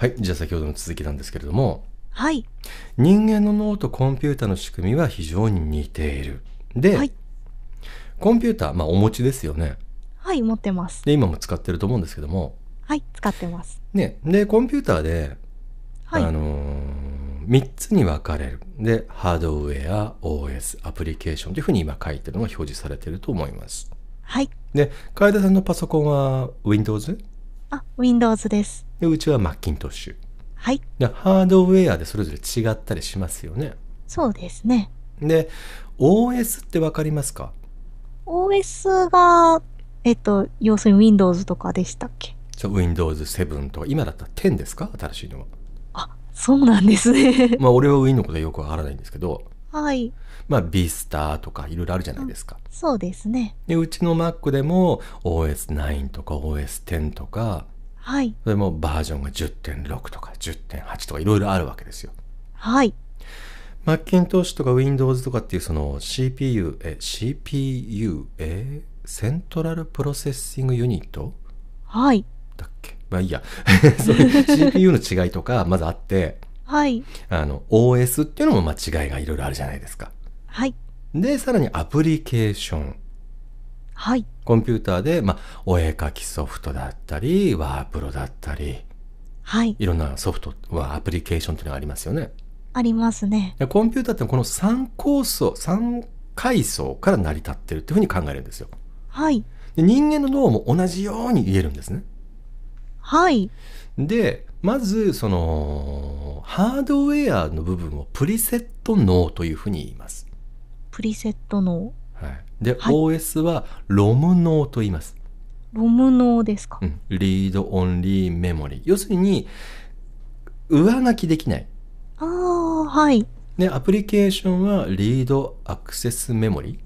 はい、じゃあ先ほどの続きなんですけれども、はい、人間の脳とコンピューターの仕組みは非常に似ている。で、はい、コンピューター、まあ、お持ちですよね。はい、持ってます。で、今も使ってると思うんですけども。はい、使ってます。ね、で、コンピューターで、はい、あのー、3つに分かれる。で、ハードウェア、OS、アプリケーションというふうに今書いてるのが表示されてると思います。はい。で、楓さんのパソコンは Windows? あ、Windows です。で、うちは Macintosh。はい。で、ハードウェアでそれぞれ違ったりしますよね。そうですね。で、OS ってわかりますか ?OS が、えっと、要するに Windows とかでしたっけそう、Windows 7とか、今だったら10ですか新しいのは。あ、そうなんですね。まあ、俺は Win のことはよくわからないんですけど。はい。まあ、ビスターとかいろいろあるじゃないですか。うん、そうですね。で、うちの Mac でも OS9 とか OS10 とか、はい。それもバージョンが10.6とか10.8とかいろいろあるわけですよ。はい。マッキントッシュとか Windows とかっていうその CPU、え、CPU、えセントラルプロセッシングユニットはい。だっけまあいいや。そういう CPU の違いとかまずあって、はい。あの、OS っていうのも間違いがいろいろあるじゃないですか。はい。で、さらにアプリケーション。はい。コンピューターで、まお絵描きソフトだったり、ワープロだったり、はい。いろんなソフトはアプリケーションというのがありますよね。ありますね。コンピューターってこの3構想、3階層から成り立ってるっていうふうに考えるんですよ。はい。人間の脳も同じように言えるんですね。はい。で、まず、その、ハードウェアの部分をプリセット脳というふうに言います。プリセットの、はい、で、はい、OS はロム脳と言いますロム脳ですか、うん、リードオンリーメモリー要するに上書きできないああはいでアプリケーションはリードアクセスメモリー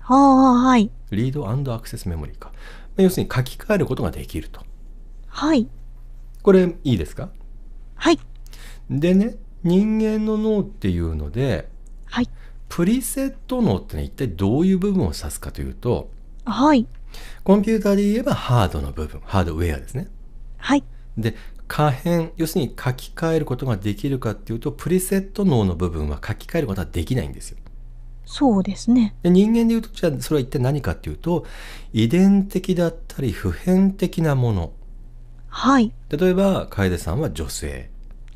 ああはいリードアクセスメモリーか要するに書き換えることができるとはいこれいいですかはいでね人間の脳っていうので、はい、プリセット脳ってね、一体どういう部分を指すかというと、はい。コンピューターで言えばハードの部分、ハードウェアですね。はい。で、可変、要するに書き換えることができるかっていうと、プリセット脳の部分は書き換えることはできないんですよ。そうですね。で人間でいうと、じゃあそれは一体何かっていうと、遺伝的だったり普遍的なもの。はい。例えば、楓さんは女性。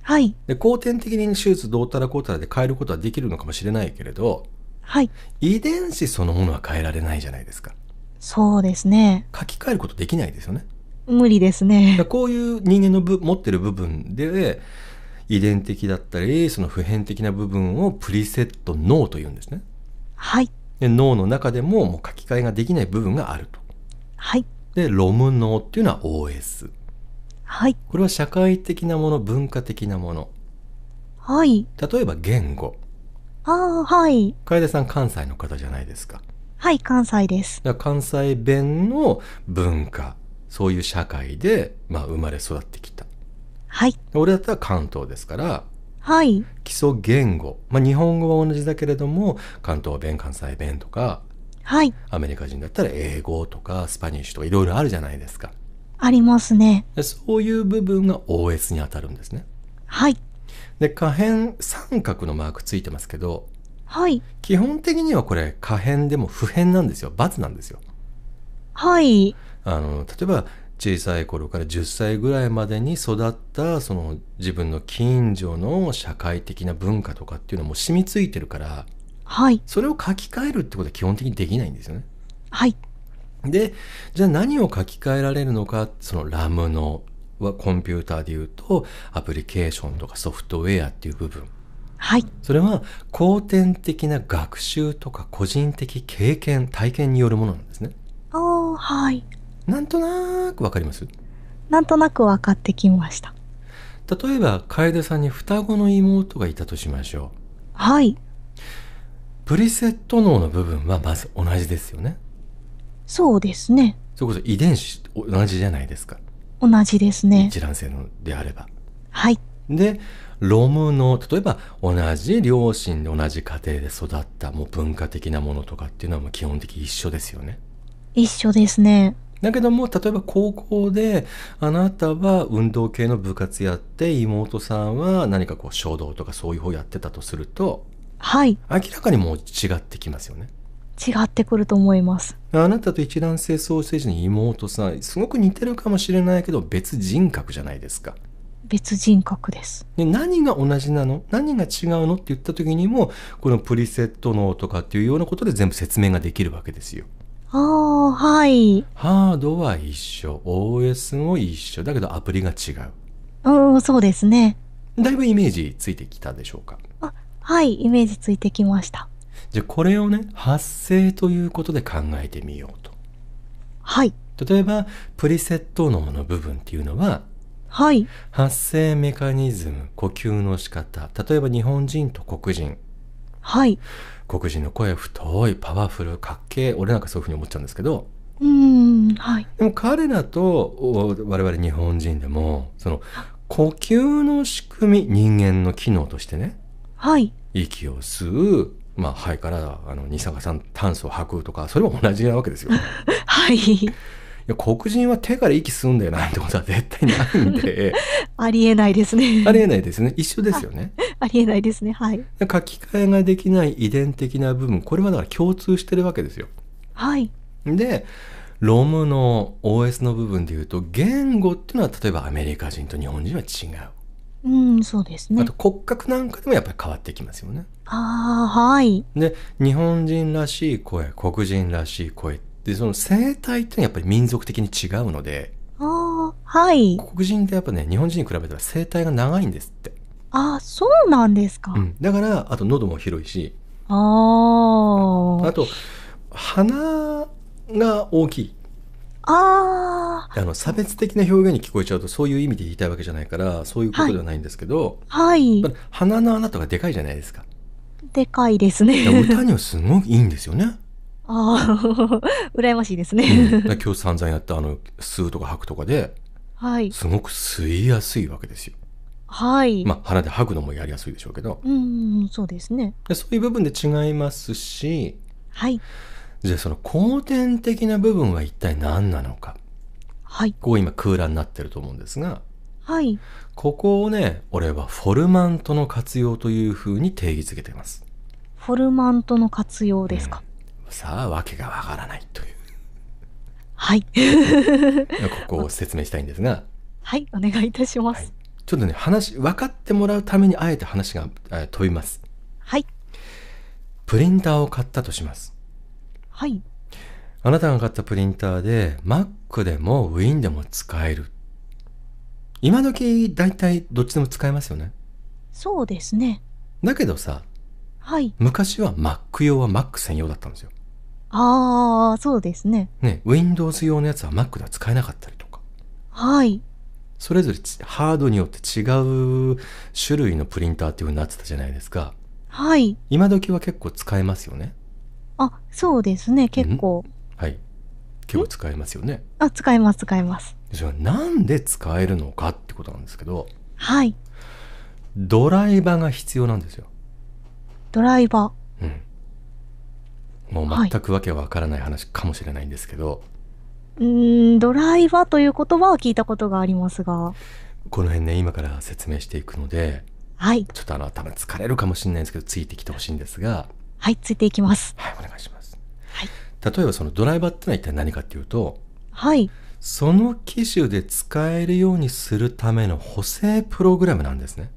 はい、で後天的に手術どうたらこうたらで変えることはできるのかもしれないけれど、はい、遺伝子そのものは変えられないじゃないですかそうですね書き換えることできないですよね無理ですねこういう人間のぶ持ってる部分で遺伝的だったりその普遍的な部分をプリセット脳というんですねはいで脳の中でももう書き換えができない部分があるとはいでロム脳っていうのは OS はい。これは社会的なもの、文化的なもの。はい。例えば言語。ああ、はい。楓さん関西の方じゃないですか。はい、関西です。関西弁の文化、そういう社会で、まあ、生まれ育ってきた。はい。俺だったら関東ですから、はい。基礎言語。まあ、日本語は同じだけれども、関東弁、関西弁とか、はい。アメリカ人だったら英語とかスパニッシュとかいろいろあるじゃないですか。ありますねそういう部分が OS に当たるんですねはいで可変三角のマークついてますけどはい基本的にはこれ可変でも不変なんですよ×なんですよはいあの例えば小さい頃から10歳ぐらいまでに育ったその自分の近所の社会的な文化とかっていうのも染みついてるから、はい、それを書き換えるってことは基本的にできないんですよね。はい、で、じゃあ何を書き換えられるのか、そのラムのコンピューターで言うとアプリケーションとかソフトウェアっていう部分。はい。それは後天的な学習とか個人的経験、体験によるものなんですね。ああ、はい。なんとなくわかりますなんとなく分かってきました。例えば、楓さんに双子の妹がいたとしましょう。はい。プリセット脳の部分はまず同じですよね。そうですねそれこそ遺伝子同じじゃないですか同じですね一卵性のであればはいでロムの例えば同じ両親で同じ家庭で育ったもう文化的なものとかっていうのはもう基本的一緒ですよね一緒ですねだけども例えば高校であなたは運動系の部活やって妹さんは何かこう衝動とかそういう方やってたとするとはい明らかにもう違ってきますよね違ってくると思いますあなたと一卵性ソーセージの妹さんすごく似てるかもしれないけど別人格じゃないですか別人格ですで何が同じなの何が違うのって言った時にもこのプリセット脳とかっていうようなことで全部説明ができるわけですよああはいハードは一緒 OS も一緒だけどアプリが違ううんそうですねだいぶイメージついてきたでしょうかあはいイメージついてきましたじゃあこれをね発生ということで考えてみようと。はい。例えばプリセット脳の部分っていうのは、はい、発声メカニズム呼吸の仕方例えば日本人と黒人。はい。黒人の声太いパワフルかっけえ俺なんかそういうふうに思っちゃうんですけど。うんはい、でも彼らと我々日本人でもその呼吸の仕組み人間の機能としてね、はい、息を吸うまあ、肺からあの二酸化炭素を吐くとかそれも同じなわけですよ。はいいや黒人は手から息吸うんだよなんてことは絶対ないんで ありえないですねありえないですね一緒ですよねありえないですねはい書き換えができない遺伝的な部分これはだから共通してるわけですよはいでロムの OS の部分でいうと言語っていうのは例えばアメリカ人と日本人は違ううん、そうですね。あと骨格なんかでもやっぱり変わってきますよね。ああ、はい。で、日本人らしい声、黒人らしい声で、その声帯ってやっぱり民族的に違うので、ああ、はい。黒人ってやっぱね、日本人に比べたら声帯が長いんですって。ああ、そうなんですか。うん、だから、あと喉も広いし、ああ。あと、鼻が大きい。ああの差別的な表現に聞こえちゃうとそういう意味で言いたいわけじゃないからそういうことではないんですけど、はい、はい、鼻の穴とかでかいじゃないですか。でかいですね。歌にはすごくいいんですよね。ああ、羨ましいですね。うん、今日散々やったあの吸うとか吐くとかで、はい、すごく吸いやすいわけですよ。はい。まあ鼻で吐くのもやりやすいでしょうけど。うん、そうですね。そういう部分で違いますし、はい。じゃあその後天的な部分は一体何なのか。はい。こう今空欄になってると思うんですが、はい。ここをね、俺はフォルマントの活用というふうに定義づけています。フォルマントの活用ですか。うん、さあ、わけがわからないという。はい。ここを説明したいんですが。はい、お願いいたします。はいちょっとね、話、分かってもらうためにあえて話が、え飛びます。はい。プリンターを買ったとします。はい。あなたが買ったプリンターで Mac でも Win でも使える。今時大体どっちでも使えますよね。そうですね。だけどさ、はい。昔は Mac 用は Mac 専用だったんですよ。ああ、そうですね。ね、Windows 用のやつは Mac では使えなかったりとか。はい。それぞれハードによって違う種類のプリンターっていう風になってたじゃないですか。はい。今時は結構使えますよね。あそうですね結構、うん、はい結構使えますよねあ使えます使えますじゃあなんで使えるのかってことなんですけどはいドライバーが必要なんですよドライバーうんもう全くわけわからない話かもしれないんですけど、はい、うんドライバーという言葉は聞いたことがありますがこの辺ね今から説明していくので、はい、ちょっとあの多分疲れるかもしれないんですけどついてきてほしいんですがはいついていきます。はい、お願いします。はい、例えばそのドライバーってのは一体何かっていうと、はい、その機種で使えるようにするための補正プログラムなんですね。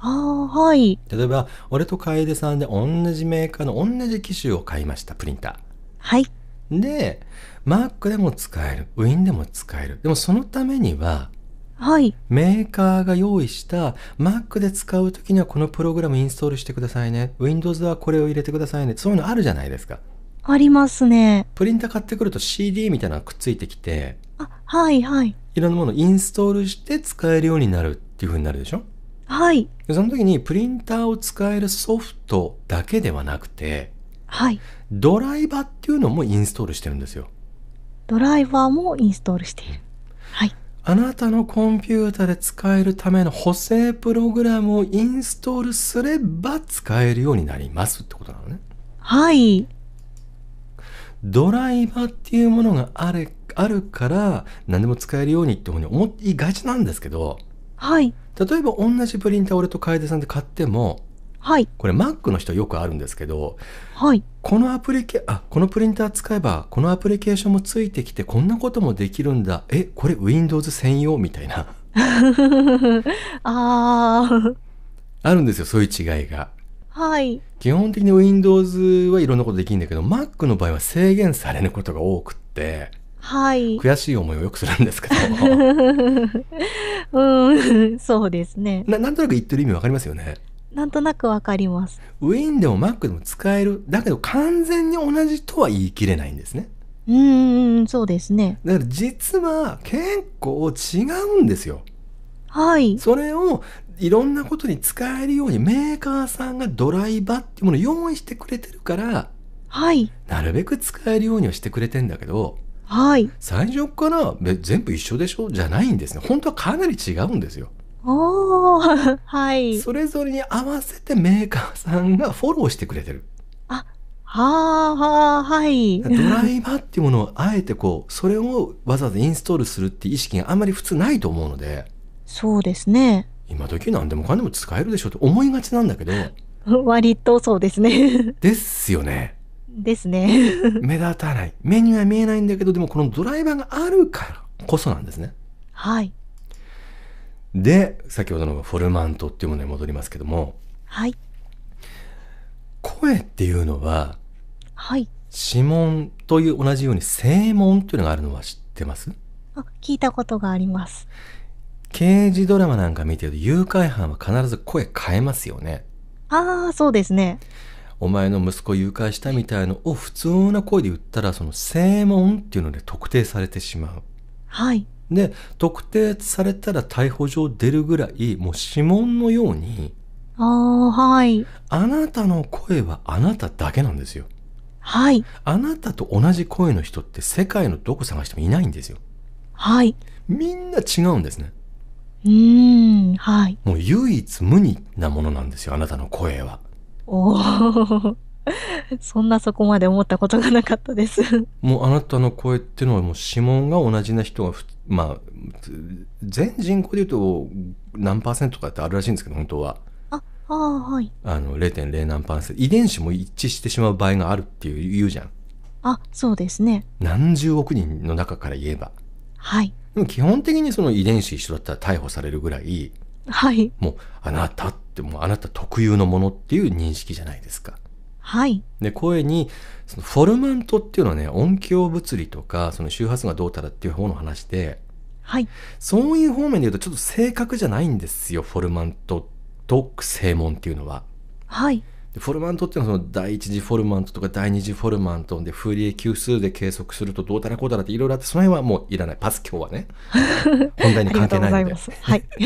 あはい、例えば俺と楓さんで同じメーカーの同じ機種を買いましたプリンター。はい、で Mac でも使える Win でも使えるでもそのためにははい、メーカーが用意した Mac で使う時にはこのプログラムインストールしてくださいね Windows はこれを入れてくださいねそういうのあるじゃないですかありますねプリンター買ってくると CD みたいなのがくっついてきてあはいはいいろんなものをインストールして使えるようになるっていう風になるでしょはいその時にプリンターを使えるソフトだけではなくてはいドライバーっていうのもインストールしてるんですよドライバーもインストールしているはいあなたのコンピュータで使えるための補正プログラムをインストールすれば使えるようになりますってことなのね。はい。ドライバーっていうものがあれあるから何でも使えるようにってふうに思いがちなんですけど、はい、例えば同じプリンター俺と楓さんで買ってもはい、これ Mac の人よくあるんですけど、はい、このアプリケあこのプリンター使えばこのアプリケーションもついてきてこんなこともできるんだえこれ Windows 専用みたいな ああるんですよそういう違いが。はい、基本的に Windows はいろんなことできるんだけど Mac の場合は制限されることが多くって。はい、悔しい思いをよくするんですけど うん そうですねななんとなく言ってる意味わかりますよねなんとなくわかります。ウィンでもマックでも使える。だけど完全に同じとは言い切れないんですね。うん、そうですね。だから実は結構違うんですよ。はい。それをいろんなことに使えるようにメーカーさんがドライバーっていうものを用意してくれてるから、はい。なるべく使えるようにはしてくれてんだけど、はい。最初から全部一緒でしょじゃないんですね。本当はかなり違うんですよ。お はいそれぞれに合わせてメーカーさんがフォローしてくれてるあはあはあはいドライバーっていうものをあえてこうそれをわざわざインストールするって意識があんまり普通ないと思うのでそうですね今時何でもかんでも使えるでしょって思いがちなんだけど 割とそうですねですよねですね 目立たない目には見えないんだけどでもこのドライバーがあるからこそなんですねはいで先ほどのフォルマントっていうものに戻りますけども、はい、声っていうのは、はい、指紋という同じように声紋というのがあるのは知ってますあ聞いたことがあります。刑事ドラマなんか見てると誘拐犯は必ず声変えますよね。ああそうですね。お前の息子誘拐したみたいのを普通な声で言ったらその正門っていうので特定されてしまう。はい。で特定されたら逮捕状出るぐらいもう指紋のようにあ,、はい、あなたの声はあなただけなんですよ。はい、あなたと同じ声の人って世界のどこ探してもいないんですよ。はい、みんな違うんですね。うんはい、もう唯一無二なものなんですよあなたの声は。お そんなそこまで思ったことがなかったですもうあなたの声っていうのはもう指紋が同じな人がまあ全人口でいうと何パーセントかってあるらしいんですけど本当は。ああはい。あの0.0何パーセント遺伝子も一致してしまう場合があるっていう言うじゃん。あそうですね。何十億人の中から言えば。はい。でも基本的にその遺伝子一緒だったら逮捕されるぐらい。はい。もうあなたってもうあなた特有のものっていう認識じゃないですか。はい。で、声に、そのフォルマントっていうのはね、音響物理とか、その周波数がどうたらっていう方の話で、はい。そういう方面で言うとちょっと正確じゃないんですよ、フォルマントと正門っていうのは。はい。フォルマントっていうのはその第一次フォルマントとか第二次フォルマントでフーリエ級数で計測するとどうたらこうたらっていろいろあってその辺はもういらないパス今日はね 本題に関係ないのではい、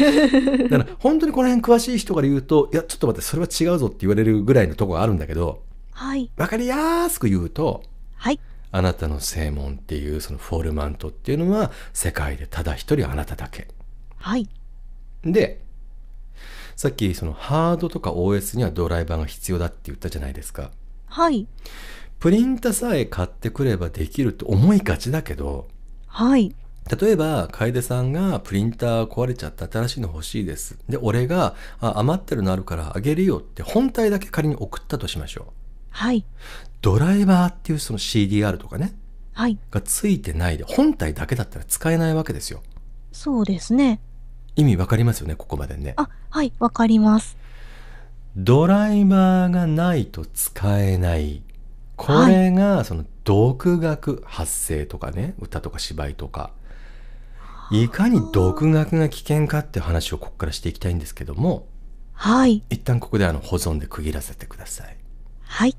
だから本当にこの辺詳しい人から言うといやちょっと待ってそれは違うぞって言われるぐらいのとこがあるんだけどはい、分かりやすく言うと、はい、あなたの正門っていうそのフォルマントっていうのは世界でただ一人あなただけ。はい、でさっきそのハードとか OS にはドライバーが必要だって言ったじゃないですか。はい。プリンタさえ買ってくればできると思いがちだけど。はい。例えば楓さんがプリンター壊れちゃった新しいの欲しいですで俺があ余ってるのあるからあげるよって本体だけ仮に送ったとしましょうはい、ドライバーっていうその CDR とかね、はい、がついてないで本体だけだったら使えないわけですよ。そうですね。意味わかりますよねここまでね。あはいわかります。ドライバーがないと使えないこれがその独学発声とかね歌とか芝居とかいかに独学が危険かって話をここからしていきたいんですけども、はい、一旦ここであの保存で区切らせてください。はい。